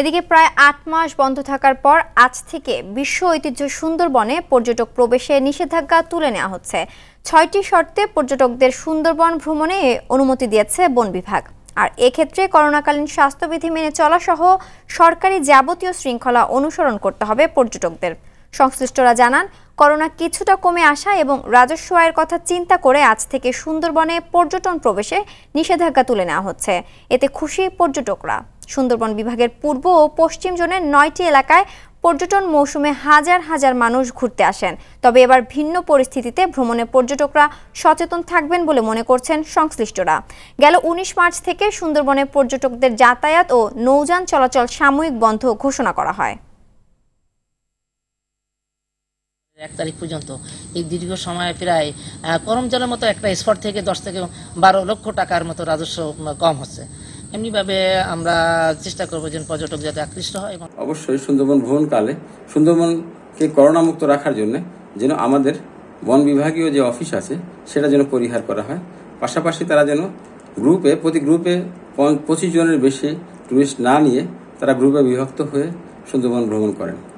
এদিকে প্রায় আট মাস বন্ধ থাকার পর আজ থেকে বিশ্ব ঐতিহ্য সুন্দরবনে পর্যটক প্রবেশে নিষেধাজ্ঞা তুলে নেওয়া হচ্ছে ছয়টি শর্তে পর্যটকদের সুন্দরবন ভ্রমণে অনুমতি দিয়েছে বন বিভাগ আর এক্ষেত্রে করোনাকালীন স্বাস্থ্যবিধি মেনে চলাসহ সরকারি যাবতীয় শৃঙ্খলা অনুসরণ করতে হবে পর্যটকদের সংশ্লিষ্টরা জানান করোনা কিছুটা কমে আসা এবং রাজস্ব আয়ের কথা চিন্তা করে আজ থেকে সুন্দরবনে পর্যটন প্রবেশে নিষেধাজ্ঞা তুলে নেওয়া হচ্ছে এতে খুশি পর্যটকরা সুন্দরবন বিভাগের পূর্ব ও পশ্চিম জোনের নয়টি এলাকায় পর্যটন মৌসুমে হাজার হাজার মানুষ ঘুরতে আসেন তবে এবার ভিন্ন পরিস্থিতিতে ভ্রমণে পর্যটকরা সচেতন থাকবেন বলে মনে করছেন সংশ্লিষ্টরা গেল ১৯ মার্চ থেকে সুন্দরবনে পর্যটকদের যাতায়াত ও নৌযান চলাচল সাময়িক বন্ধ ঘোষণা করা হয় এক তারিখ পর্যন্ত এই দীর্ঘ সময়ে প্রায় করমজলের মতো একটা স্পট থেকে দশ থেকে বারো লক্ষ টাকার মতো রাজস্ব কম হচ্ছে এমনিভাবে আমরা চেষ্টা করবো যেন পর্যটক যাতে আকৃষ্ট হয় এবং অবশ্যই সুন্দরবন ভ্রমণকালে সুন্দরবনকে করোনামুক্ত রাখার জন্য যেন আমাদের বন বিভাগীয় যে অফিস আছে সেটা যেন পরিহার করা হয় পাশাপাশি তারা যেন গ্রুপে প্রতি গ্রুপে পঁচিশ জনের বেশি টুরিস্ট না নিয়ে তারা গ্রুপে বিভক্ত হয়ে সুন্দরবন ভ্রমণ করেন